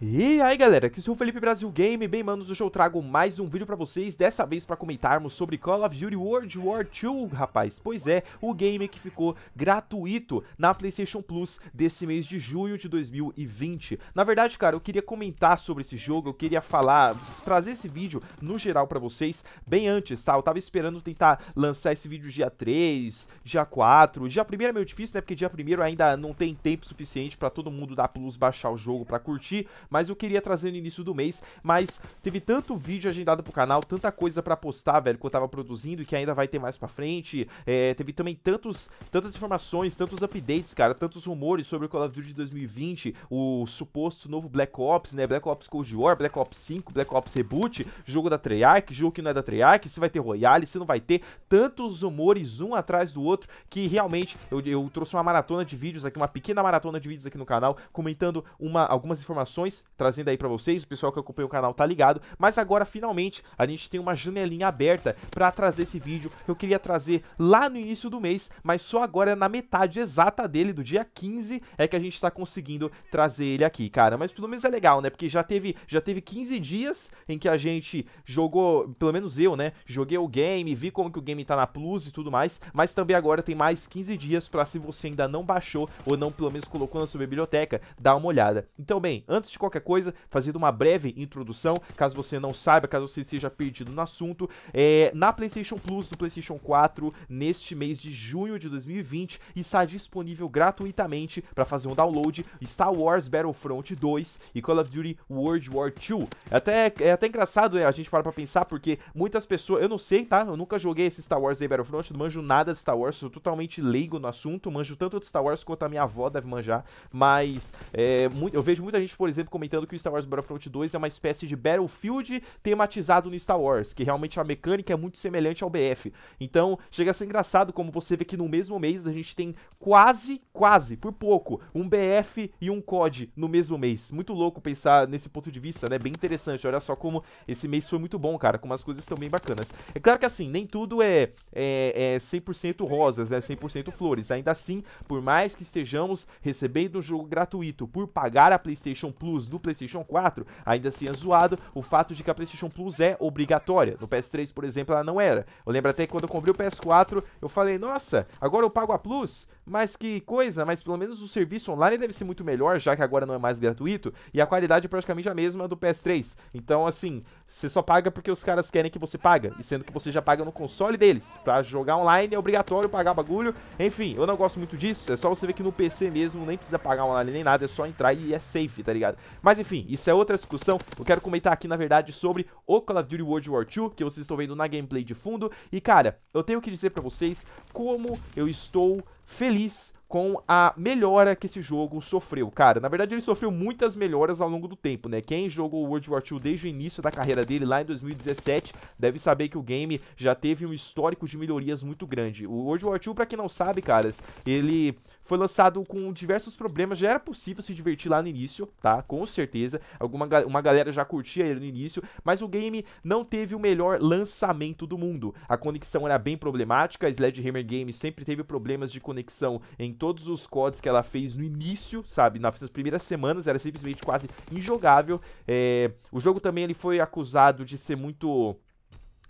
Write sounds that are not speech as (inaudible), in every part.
E aí galera, aqui sou o Felipe Brasil Game, bem manos, hoje eu trago mais um vídeo pra vocês, dessa vez pra comentarmos sobre Call of Duty World War II, rapaz, pois é, o game que ficou gratuito na Playstation Plus desse mês de junho de 2020. Na verdade, cara, eu queria comentar sobre esse jogo, eu queria falar, trazer esse vídeo no geral pra vocês bem antes, tá? Eu tava esperando tentar lançar esse vídeo dia 3, dia 4, dia 1 é meio difícil, né, porque dia 1 ainda não tem tempo suficiente pra todo mundo da Plus baixar o jogo pra curtir, mas eu queria trazer no início do mês, mas teve tanto vídeo agendado pro canal, tanta coisa pra postar, velho, que eu tava produzindo e que ainda vai ter mais pra frente, é, teve também tantos, tantas informações, tantos updates, cara, tantos rumores sobre o Call of Duty 2020, o suposto novo Black Ops, né, Black Ops Cold War, Black Ops 5, Black Ops Reboot, jogo da Treyarch, jogo que não é da Treyarch, se vai ter Royale, se não vai ter, tantos rumores um atrás do outro, que realmente eu, eu trouxe uma maratona de vídeos aqui, uma pequena maratona de vídeos aqui no canal, comentando uma, algumas informações trazendo aí para vocês, o pessoal que acompanha o canal tá ligado, mas agora finalmente a gente tem uma janelinha aberta para trazer esse vídeo que eu queria trazer lá no início do mês, mas só agora é na metade exata dele, do dia 15, é que a gente tá conseguindo trazer ele aqui, cara, mas pelo menos é legal, né, porque já teve, já teve 15 dias em que a gente jogou, pelo menos eu, né, joguei o game, vi como que o game tá na Plus e tudo mais, mas também agora tem mais 15 dias para se você ainda não baixou ou não pelo menos colocou na sua biblioteca, dá uma olhada. Então, bem, antes de qualquer qualquer coisa, fazendo uma breve introdução, caso você não saiba, caso você seja perdido no assunto. É, na PlayStation Plus do PlayStation 4, neste mês de junho de 2020, está disponível gratuitamente para fazer um download Star Wars Battlefront 2 e Call of Duty World War 2. É até, é até engraçado né, a gente para pra pensar, porque muitas pessoas. Eu não sei, tá? Eu nunca joguei esse Star Wars Battlefront, não manjo nada de Star Wars, sou totalmente leigo no assunto, manjo tanto de Star Wars quanto a minha avó deve manjar, mas é, eu vejo muita gente, por exemplo, comentando que o Star Wars Battlefront 2 é uma espécie de Battlefield tematizado no Star Wars, que realmente a mecânica é muito semelhante ao BF. Então, chega a ser engraçado como você vê que no mesmo mês a gente tem quase, quase, por pouco, um BF e um COD no mesmo mês. Muito louco pensar nesse ponto de vista, né? Bem interessante. Olha só como esse mês foi muito bom, cara, como as coisas estão bem bacanas. É claro que assim, nem tudo é, é, é 100% rosas, né? 100% flores. Ainda assim, por mais que estejamos recebendo um jogo gratuito por pagar a PlayStation Plus do PlayStation 4, ainda assim é zoado o fato de que a PlayStation Plus é obrigatória. No PS3, por exemplo, ela não era. Eu lembro até que quando eu comprei o PS4, eu falei, nossa, agora eu pago a Plus? Mas que coisa, mas pelo menos o serviço online deve ser muito melhor, já que agora não é mais gratuito, e a qualidade é praticamente a mesma do PS3. Então, assim, você só paga porque os caras querem que você paga, e sendo que você já paga no console deles. Pra jogar online é obrigatório pagar bagulho. Enfim, eu não gosto muito disso, é só você ver que no PC mesmo nem precisa pagar online nem nada, é só entrar e é safe, tá ligado? Mas enfim, isso é outra discussão. Eu quero comentar aqui, na verdade, sobre o Call of Duty World War II, que vocês estão vendo na gameplay de fundo. E, cara, eu tenho que dizer pra vocês como eu estou feliz com a melhora que esse jogo sofreu. Cara, na verdade ele sofreu muitas melhoras ao longo do tempo, né? Quem jogou World War II desde o início da carreira dele, lá em 2017, deve saber que o game já teve um histórico de melhorias muito grande. O World War II, pra quem não sabe, caras, ele foi lançado com diversos problemas, já era possível se divertir lá no início, tá? Com certeza, alguma uma galera já curtia ele no início, mas o game não teve o melhor lançamento do mundo. A conexão era bem problemática, a Sledgehammer Games sempre teve problemas de conexão em todos os codes que ela fez no início, sabe? Nas primeiras semanas era simplesmente quase injogável. É, o jogo também ele foi acusado de ser muito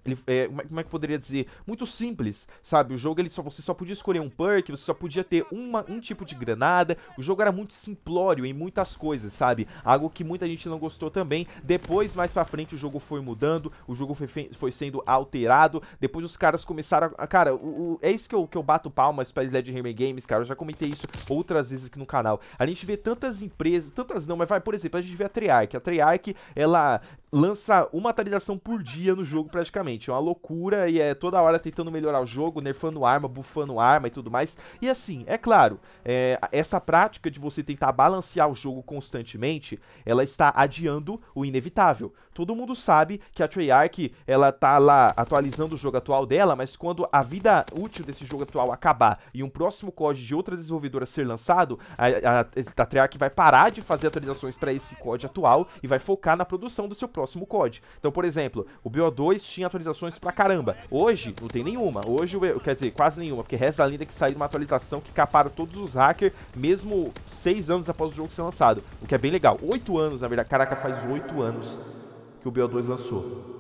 ele, é, é, como é que eu poderia dizer? Muito simples, sabe? O jogo ele só você só podia escolher um perk, você só podia ter uma, um tipo de granada. O jogo era muito simplório em muitas coisas, sabe? Algo que muita gente não gostou também. Depois, mais pra frente, o jogo foi mudando, o jogo foi, foi sendo alterado. Depois os caras começaram a. Cara, o, o, é isso que eu, que eu bato palmas pra Sledgehammer Games, cara. Eu já comentei isso outras vezes aqui no canal. A gente vê tantas empresas, tantas não, mas vai, por exemplo, a gente vê a Treyarch. A Treyarch, ela lança uma atualização por dia no jogo praticamente. É uma loucura e é toda hora tentando melhorar o jogo, nerfando arma, bufando arma e tudo mais. E assim, é claro, é, essa prática de você tentar balancear o jogo constantemente, ela está adiando o inevitável. Todo mundo sabe que a Treyarch, ela tá lá atualizando o jogo atual dela, mas quando a vida útil desse jogo atual acabar e um próximo código de outra desenvolvedora ser lançado, a, a, a Treyarch vai parar de fazer atualizações para esse código atual e vai focar na produção do seu próximo COD. Então, por exemplo, o BO2 tinha atualizações pra caramba. Hoje, não tem nenhuma. Hoje, quer dizer, quase nenhuma, porque reza a linda que saiu uma atualização que capara todos os hackers, mesmo seis anos após o jogo ser lançado. O que é bem legal. Oito anos, na verdade. Caraca, faz oito anos que o BO2 lançou.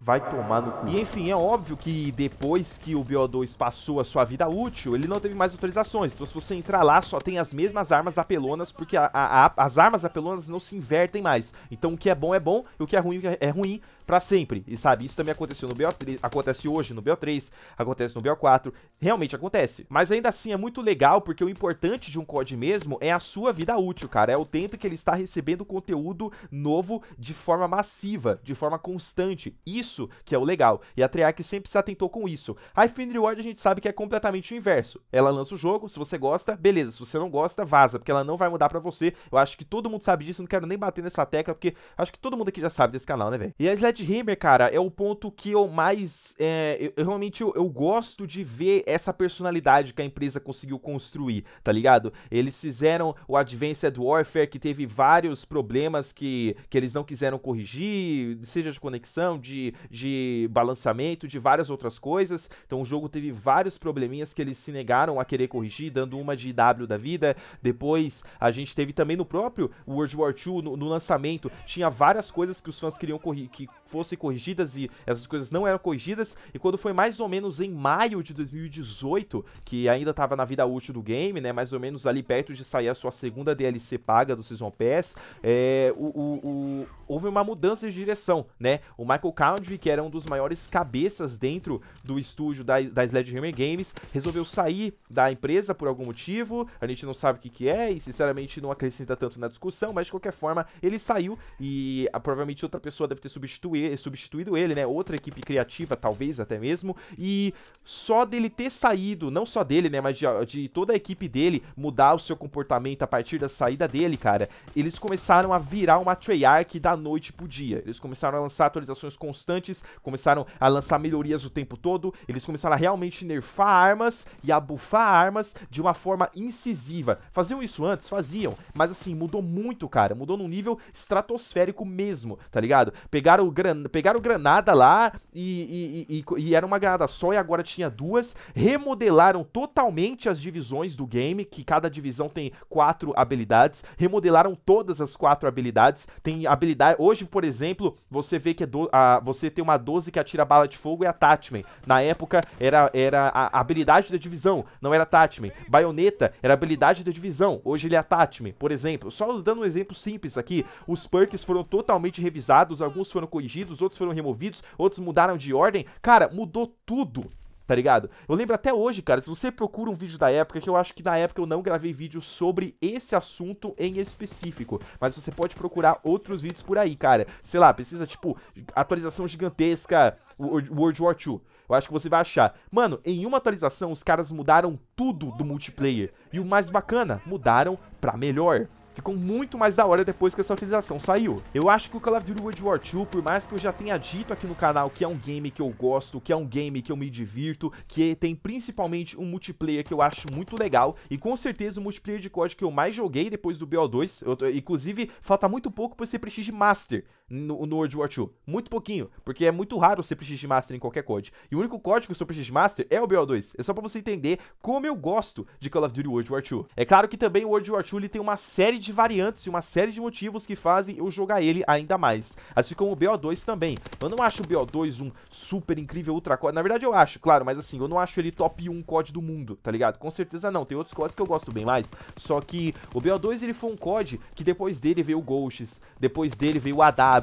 Vai tomar no cu. E enfim, é óbvio que depois que o BO2 passou a sua vida útil, ele não teve mais autorizações. Então se você entrar lá, só tem as mesmas armas apelonas, porque a, a, a, as armas apelonas não se invertem mais. Então o que é bom é bom, e o que é ruim é ruim, para sempre. E sabe, isso também aconteceu no BO3, acontece hoje no BO3, acontece no BO4, realmente acontece. Mas ainda assim é muito legal porque o importante de um COD mesmo é a sua vida útil, cara, é o tempo que ele está recebendo conteúdo novo de forma massiva, de forma constante. Isso que é o legal. E a Treyarch sempre se atentou com isso. A Infinity Ward a gente sabe que é completamente o inverso. Ela lança o jogo, se você gosta, beleza, se você não gosta, vaza, porque ela não vai mudar para você. Eu acho que todo mundo sabe disso, não quero nem bater nessa tecla, porque acho que todo mundo aqui já sabe desse canal, né, velho? E a Sled Red Hammer, cara, é o ponto que eu mais. É, eu, realmente eu, eu, gosto de ver essa personalidade que a empresa conseguiu construir, tá ligado? Eles fizeram o Advanced Warfare, que teve vários problemas que, que eles não quiseram corrigir, seja de conexão, de, de balançamento, de várias outras coisas. Então o jogo teve vários probleminhas que eles se negaram a querer corrigir, dando uma de W da vida. Depois a gente teve também no próprio World War II, no, no lançamento, tinha várias coisas que os fãs queriam corrigir que fossem corrigidas e essas coisas não eram corrigidas. E quando foi mais ou menos em maio de 2018, que ainda estava na vida útil do game, né? Mais ou menos ali perto de sair a sua segunda DLC paga do Season Pass, é, o, o, o, houve uma mudança de direção, né? O Michael Country, que era um dos maiores cabeças dentro do estúdio da, da Sledgehammer Games, resolveu sair da empresa por algum motivo. A gente não sabe o que, que é e, sinceramente, não acrescenta tanto na discussão, mas de qualquer forma, ele saiu e ah, provavelmente outra pessoa deve ter substituído substituído ele, né? Outra equipe criativa, talvez até mesmo. E só dele ter saído, não só dele, né? Mas de, de toda a equipe dele mudar o seu comportamento a partir da saída dele, cara. Eles começaram a virar uma Treyarch da noite pro dia. Eles começaram a lançar atualizações constantes, começaram a lançar melhorias o tempo todo. Eles começaram a realmente nerfar armas e a bufar armas de uma forma incisiva. Faziam isso antes? Faziam. Mas assim, mudou muito, cara. Mudou num nível estratosférico mesmo, tá ligado? Pegaram o pegaram granada lá e, e, e, e, era uma granada só e agora tinha duas. Remodelaram totalmente as divisões do game, que cada divisão tem quatro habilidades. Remodelaram todas as quatro habilidades. Tem habilidade. Hoje, por exemplo, você vê que é do... você tem uma 12 que atira bala de fogo e é Tatman. Na época era, era a habilidade da divisão, não era Tatman. Baioneta era habilidade da divisão, hoje ele é Tatman, por exemplo. Só dando um exemplo simples aqui, os perks foram totalmente revisados, alguns foram corrigidos, outros foram removidos, outros mudaram de ordem. Cara, mudou tudo tá ligado? Eu lembro até hoje, cara, se você procura um vídeo da época, que eu acho que na época eu não gravei vídeo sobre esse assunto em específico, mas você pode procurar outros vídeos por aí, cara. Sei lá, precisa, tipo, atualização gigantesca, World War II. Eu acho que você vai achar. Mano, em uma atualização, os caras mudaram tudo do multiplayer. E o mais bacana, mudaram pra melhor. Ficou muito mais da hora depois que essa atualização saiu. Eu acho que o Call of Duty World War II, por mais que eu já tenha dito aqui no canal que é um game que eu gosto, que é um game que eu me divirto, que tem principalmente um multiplayer que eu acho muito legal, e com certeza o multiplayer de COD que eu mais joguei depois do BO2, eu, inclusive falta muito pouco pra ser Prestige Master, no, no, World War II? Muito pouquinho, porque é muito raro o Super Master em qualquer código E o único código Super X Master é o BO2. É só pra você entender como eu gosto de Call of Duty World War II. É claro que também o World War II ele tem uma série de variantes e uma série de motivos que fazem eu jogar ele ainda mais. Assim como o BO2 também. Eu não acho o BO2 um super incrível ultra code. Na verdade eu acho, claro, mas assim, eu não acho ele top 1 code do mundo, tá ligado? Com certeza não, tem outros códigos que eu gosto bem mais. Só que o BO2 ele foi um code que depois dele veio o Ghosts, depois dele veio o Haddad,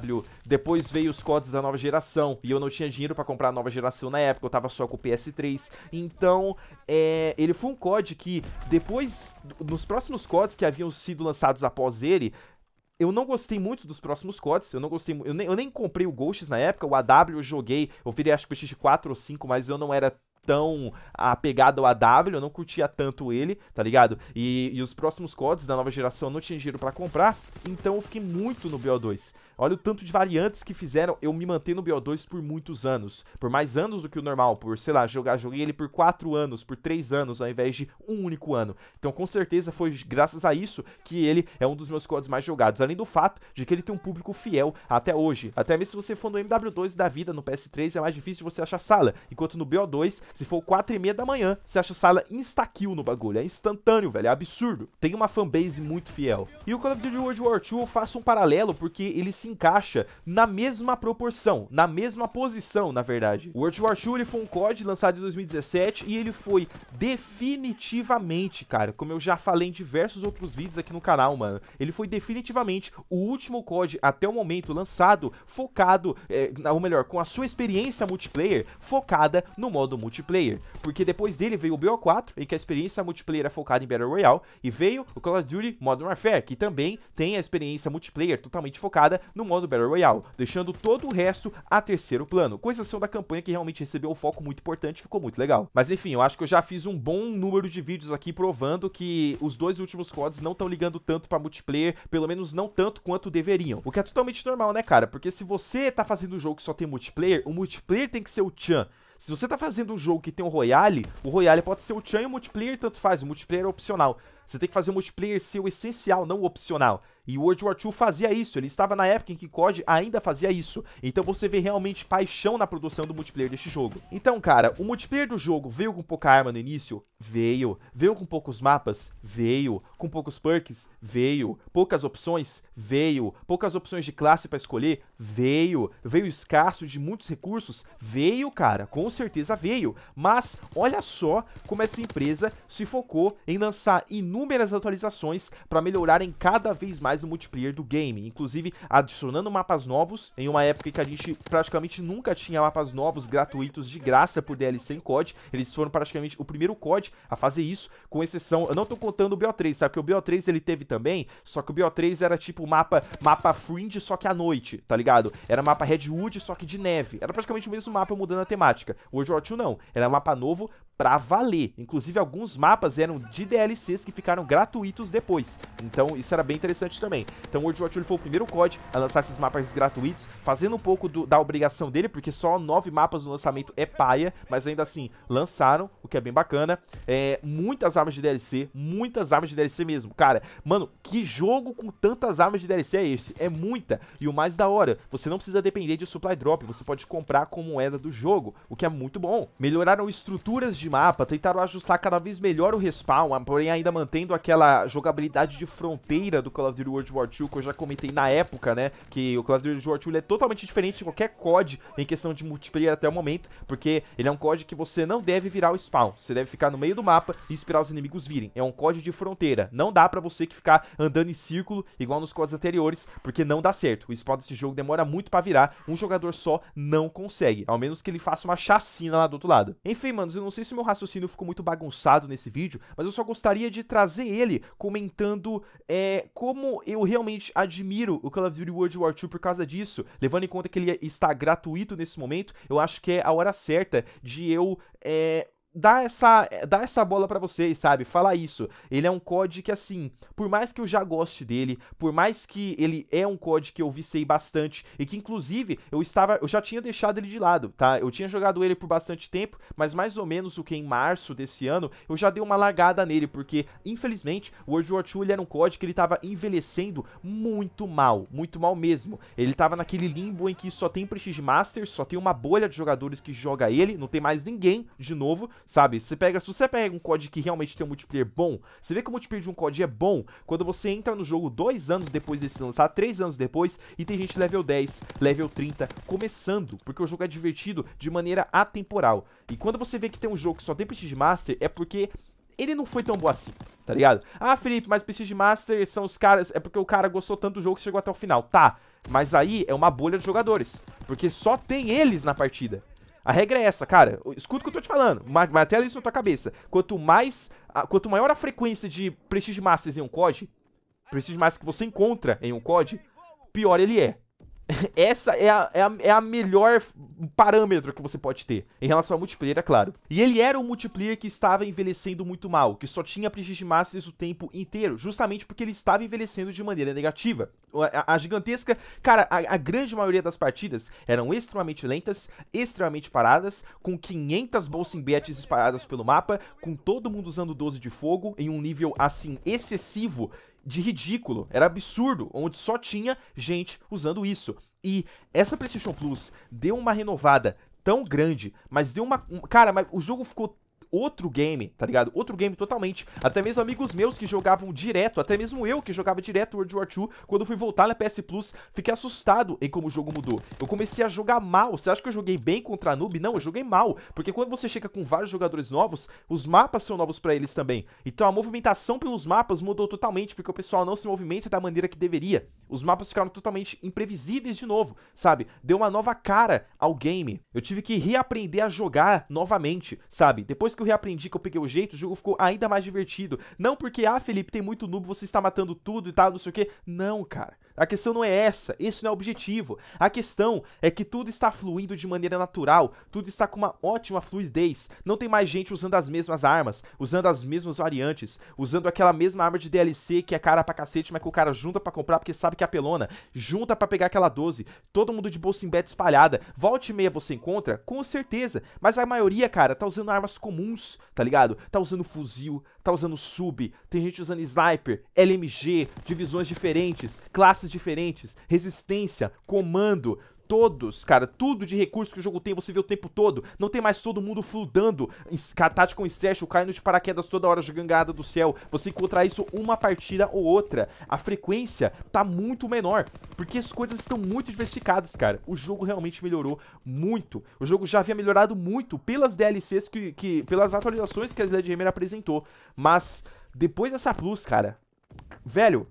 depois veio os codes da nova geração. E eu não tinha dinheiro para comprar a nova geração na época. Eu tava só com o PS3. Então, é, ele foi um COD que, depois, nos próximos codes que haviam sido lançados após ele, eu não gostei muito dos próximos codes. eu não gostei, eu nem, eu nem comprei o Ghosts na época, o AW eu joguei, eu virei acho que o x 4 ou 5, mas eu não era tão apegado ao AW, eu não curtia tanto ele, tá ligado? E, e os próximos codes da nova geração eu não tinha dinheiro pra comprar, então eu fiquei muito no BO2. Olha o tanto de variantes que fizeram eu me manter no BO2 por muitos anos. Por mais anos do que o normal, por, sei lá, jogar, joguei ele por 4 anos, por 3 anos, ao invés de um único ano. Então, com certeza, foi graças a isso que ele é um dos meus codes mais jogados. Além do fato de que ele tem um público fiel até hoje. Até mesmo se você for no MW2 da vida, no PS3, é mais difícil de você achar sala. Enquanto no BO2, se for 4 e meia da manhã, você acha sala insta-kill no bagulho. É instantâneo, velho. É absurdo. Tem uma fanbase muito fiel. E o Call of Duty World War II eu faço um paralelo porque ele se encaixa na mesma proporção, na mesma posição, na verdade. O World War II foi um COD lançado em 2017 e ele foi definitivamente, cara, como eu já falei em diversos outros vídeos aqui no canal, mano, ele foi definitivamente o último COD até o momento lançado focado, é, ou melhor, com a sua experiência multiplayer focada no modo multiplayer multiplayer, porque depois dele veio o BO4, em que a experiência multiplayer é focada em Battle Royale, e veio o Call of Duty Modern Warfare, que também tem a experiência multiplayer totalmente focada no modo Battle Royale, deixando todo o resto a terceiro plano, com exceção da campanha que realmente recebeu um foco muito importante, ficou muito legal. Mas enfim, eu acho que eu já fiz um bom número de vídeos aqui provando que os dois últimos CODs não estão ligando tanto para multiplayer, pelo menos não tanto quanto deveriam, o que é totalmente normal, né, cara? Porque se você tá fazendo um jogo que só tem multiplayer, o multiplayer tem que ser o chan. Se você tá fazendo um jogo que tem um Royale, o Royale pode ser o Chan e o multiplayer, tanto faz. O multiplayer é opcional. Você tem que fazer o multiplayer ser o essencial, não o opcional. E o World War II fazia isso, ele estava na época em que COD ainda fazia isso. Então você vê realmente paixão na produção do multiplayer deste jogo. Então, cara, o multiplayer do jogo veio com pouca arma no início? Veio. Veio com poucos mapas? Veio. Com poucos perks? Veio. Poucas opções? Veio. Poucas opções de classe para escolher? Veio. Veio escasso de muitos recursos? Veio, cara, com certeza veio. Mas olha só como essa empresa se focou em lançar inúmeros inúmeras atualizações para melhorarem cada vez mais o multiplayer do game, inclusive adicionando mapas novos, em uma época em que a gente praticamente nunca tinha mapas novos gratuitos de graça por DLC em COD, eles foram praticamente o primeiro COD a fazer isso, com exceção, eu não tô contando o BO3, sabe, que o BO3 ele teve também, só que o BO3 era tipo mapa, mapa fringe só que à noite, tá ligado? Era mapa Redwood só que de neve, era praticamente o mesmo mapa mudando a temática, o World War 2 não, era mapa novo, pra valer. Inclusive, alguns mapas eram de DLCs que ficaram gratuitos depois. Então, isso era bem interessante também. Então, World War II foi o primeiro COD a lançar esses mapas gratuitos, fazendo um pouco do, da obrigação dele, porque só nove mapas no lançamento é paia, mas ainda assim, lançaram, o que é bem bacana. É, muitas armas de DLC, muitas armas de DLC mesmo. Cara, mano, que jogo com tantas armas de DLC é esse? É muita. E o mais da hora, você não precisa depender de supply drop, você pode comprar com moeda do jogo, o que é muito bom. Melhoraram estruturas de de mapa tentaram ajustar cada vez melhor o respawn, porém ainda mantendo aquela jogabilidade de fronteira do Call of Duty World War II, que eu já comentei na época, né? Que o Call of Duty World War II é totalmente diferente de qualquer COD em questão de multiplayer até o momento, porque ele é um COD que você não deve virar o spawn, você deve ficar no meio do mapa e esperar os inimigos virem. É um COD de fronteira, não dá pra você que ficar andando em círculo, igual nos CODs anteriores, porque não dá certo. O spawn desse jogo demora muito pra virar, um jogador só não consegue, ao menos que ele faça uma chacina lá do outro lado. Enfim, manos, eu não sei se meu raciocínio ficou muito bagunçado nesse vídeo, mas eu só gostaria de trazer ele comentando é, como eu realmente admiro o Call of Duty World War II por causa disso, levando em conta que ele é, está gratuito nesse momento, eu acho que é a hora certa de eu é, dá essa, dá essa bola para vocês, sabe? Fala isso. Ele é um COD que, assim, por mais que eu já goste dele, por mais que ele é um COD que eu vicei bastante, e que, inclusive, eu estava. Eu já tinha deixado ele de lado, tá? Eu tinha jogado ele por bastante tempo, mas mais ou menos o que em março desse ano, eu já dei uma largada nele, porque, infelizmente, o World War II era um COD que ele tava envelhecendo muito mal, muito mal mesmo. Ele tava naquele limbo em que só tem Prestige Masters, só tem uma bolha de jogadores que joga ele, não tem mais ninguém, de novo, sabe? Você pega, se você pega um COD que realmente tem um multiplayer bom, você vê que o multiplayer de um COD é bom quando você entra no jogo dois anos depois desse lançar, três anos depois, e tem gente level 10, level 30, começando, porque o jogo é divertido de maneira atemporal. E quando você vê que tem um jogo que só tem Prestige Master, é porque ele não foi tão bom assim, tá ligado? Ah, Felipe, mas Prestige Master são os caras. É porque o cara gostou tanto do jogo que chegou até o final. Tá, mas aí é uma bolha de jogadores. Porque só tem eles na partida. A regra é essa, cara. Escuta o que eu tô te falando. Martela isso na tua cabeça. Quanto mais. A, quanto maior a frequência de Prestige Masters em um COD, Prestige Masters que você encontra em um COD, pior ele é. (laughs) essa é a, é, a, é a melhor parâmetro que você pode ter. Em relação ao multiplayer, é claro. E ele era um multiplayer que estava envelhecendo muito mal, que só tinha prestige masters o tempo inteiro, justamente porque ele estava envelhecendo de maneira negativa. A, a gigantesca. Cara, a, a, grande maioria das partidas eram extremamente lentas, extremamente paradas, com 500 Bolsin Bets espalhadas pelo mapa, com todo mundo usando 12 de fogo, em um nível assim excessivo de ridículo, era absurdo, onde só tinha gente usando isso. E essa PlayStation Plus deu uma renovada tão grande, mas deu uma. Cara, mas o jogo ficou outro game, tá ligado? Outro game totalmente. Até mesmo amigos meus que jogavam direto, até mesmo eu que jogava direto World War II, quando fui voltar na PS Plus, fiquei assustado em como o jogo mudou. Eu comecei a jogar mal. Você acha que eu joguei bem contra a noob? Não, eu joguei mal. Porque quando você chega com vários jogadores novos, os mapas são novos pra eles também. Então a movimentação pelos mapas mudou totalmente, porque o pessoal não se movimenta da maneira que deveria. Os mapas ficaram totalmente imprevisíveis de novo, sabe? Deu uma nova cara ao game. Eu tive que reaprender a jogar novamente, sabe? Depois que eu eu reaprendi, que eu peguei o jeito, o jogo ficou ainda mais divertido. Não porque, ah, Felipe, tem muito noob, você está matando tudo e tal, não sei o quê. Não, cara. A questão não é essa, esse não é o objetivo. A questão é que tudo está fluindo de maneira natural, tudo está com uma ótima fluidez. Não tem mais gente usando as mesmas armas, usando as mesmas variantes, usando aquela mesma arma de DLC que é cara pra cacete, mas que o cara junta pra comprar porque sabe que é pelona, junta pra pegar aquela 12, todo mundo de bolsa em beta espalhada. Volte e meia você encontra, com certeza, mas a maioria, cara, tá usando armas comuns, tá ligado? Tá usando fuzil, tá usando sub, tem gente usando sniper, LMG, divisões diferentes, classes diferentes, resistência, comando, todos, cara. Tudo de recurso que o jogo tem, você vê o tempo todo. Não tem mais todo mundo fludando, Tati com incesto, caindo de paraquedas toda hora jogando gangada do céu. Você encontrar isso uma partida ou outra. A frequência tá muito menor, porque as coisas estão muito diversificadas, cara. O jogo realmente melhorou muito. O jogo já havia melhorado muito pelas DLCs, que, que pelas atualizações que a Sledgehammer apresentou. Mas depois dessa Plus, cara, velho...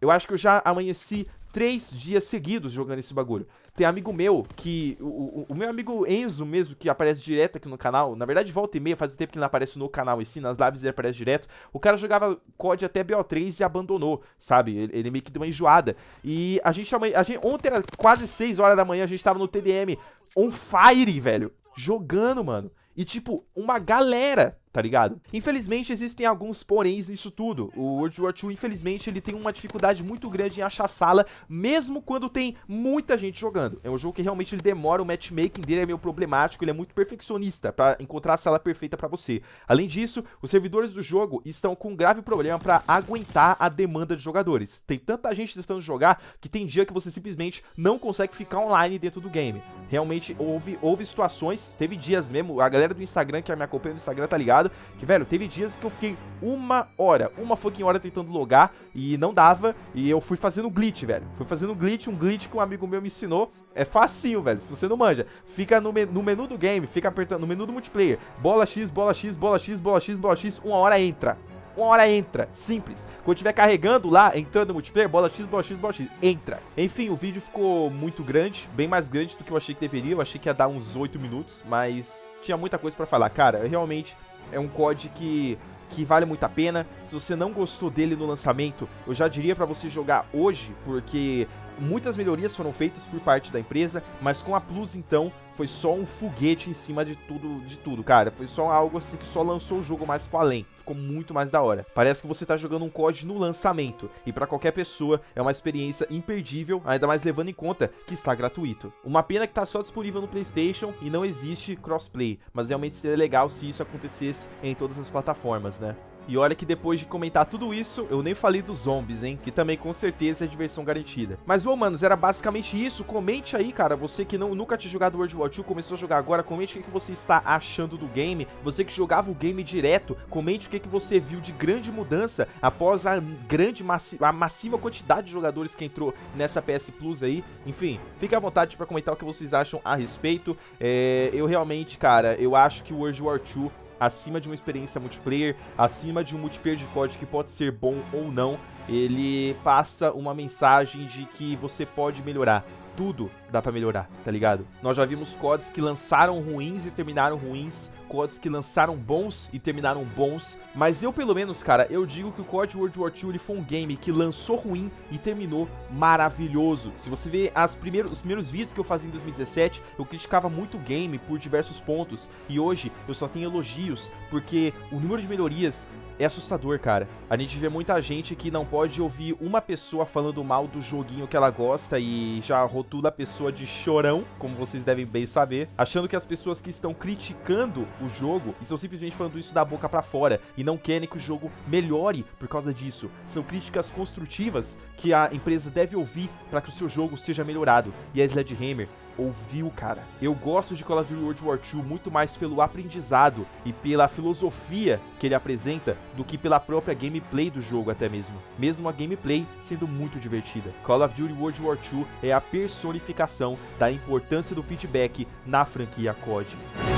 Eu acho que eu já amanheci três dias seguidos jogando esse bagulho. Tem amigo meu que. O, o meu amigo Enzo mesmo, que aparece direto aqui no canal. Na verdade, volta e meia, faz tempo que ele não aparece no canal e sim, nas lives ele aparece direto. O cara jogava COD até BO3 e abandonou, sabe? Ele, ele meio que deu uma enjoada. E a gente, a gente. Ontem era quase 6 horas da manhã, a gente tava no TDM on fire, velho. Jogando, mano. E, tipo, uma galera tá ligado? Infelizmente, existem alguns poréns nisso tudo. O World War II, infelizmente, ele tem uma dificuldade muito grande em achar sala, mesmo quando tem muita gente jogando. É um jogo que realmente ele demora, o matchmaking dele é meio problemático, ele é muito perfeccionista pra encontrar a sala perfeita pra você. Além disso, os servidores do jogo estão com um grave problema pra aguentar a demanda de jogadores. Tem tanta gente tentando jogar que tem dia que você simplesmente não consegue ficar online dentro do game. Realmente, houve, houve situações, teve dias mesmo, a galera do Instagram que me é acompanha no Instagram tá ligado, ligado? Que, velho, teve dias que eu fiquei uma hora, uma fucking hora tentando logar e não dava. E eu fui fazendo glitch, velho. Fui fazendo glitch, um glitch que um amigo meu me ensinou. É facinho, velho, se você não manja. Fica no, me no menu do game, fica apertando no menu do multiplayer. Bola X, bola X, bola X, bola X, bola X, uma hora entra uma hora entra. Simples. Quando estiver carregando lá, entrando no multiplayer, bola X, bola X, bola X, entra. Enfim, o vídeo ficou muito grande, bem mais grande do que eu achei que deveria. Eu achei que ia dar uns 8 minutos, mas tinha muita coisa para falar. Cara, realmente é um COD que que vale muito a pena. Se você não gostou dele no lançamento, eu já diria para você jogar hoje, porque muitas melhorias foram feitas por parte da empresa, mas com a Plus então foi só um foguete em cima de tudo, de tudo, cara. Foi só algo assim que só lançou o jogo mais para além. Ficou muito mais da hora. Parece que você tá jogando um COD no lançamento e para qualquer pessoa é uma experiência imperdível, ainda mais levando em conta que está gratuito. Uma pena que tá só disponível no PlayStation e não existe crossplay, mas realmente seria legal se isso acontecesse em todas as plataformas, né? E olha que depois de comentar tudo isso, eu nem falei dos zombies, hein? Que também com certeza é diversão garantida. Mas, bom, manos, era basicamente isso. Comente aí, cara. Você que não, nunca tinha jogado World War 2, começou a jogar agora, comente o que, que você está achando do game. Você que jogava o game direto, comente o que, que você viu de grande mudança após a grande, massi a massiva quantidade de jogadores que entrou nessa PS Plus aí. Enfim, fique à vontade para comentar o que vocês acham a respeito. É, eu realmente, cara, eu acho que o World War 2 acima de uma experiência multiplayer, acima de um multiplayer de código que pode ser bom ou não, ele passa uma mensagem de que você pode melhorar, tudo dá para melhorar, tá ligado? Nós já vimos CODs que lançaram ruins e terminaram ruins, CODs que lançaram bons e terminaram bons, mas eu pelo menos, cara, eu digo que o COD World War II ele foi um game que lançou ruim e terminou maravilhoso. Se você ver as primeiros, os primeiros vídeos que eu fazia em 2017, eu criticava muito o game por diversos pontos, e hoje eu só tenho elogios, porque o número de melhorias é assustador, cara. A gente vê muita gente que não pode ouvir uma pessoa falando mal do joguinho que ela gosta e já rotula a pessoa de chorão, como vocês devem bem saber, achando que as pessoas que estão criticando o jogo estão simplesmente falando isso da boca para fora e não querem que o jogo melhore por causa disso. São críticas construtivas que a empresa deve ouvir para que o seu jogo seja melhorado. E a Sledgehammer ouviu, cara. Eu gosto de Call of Duty World War II muito mais pelo aprendizado e pela filosofia que ele apresenta do que pela própria gameplay do jogo até mesmo. Mesmo a gameplay sendo muito divertida. Call of Duty World War II é a personificação da importância do feedback na franquia COD.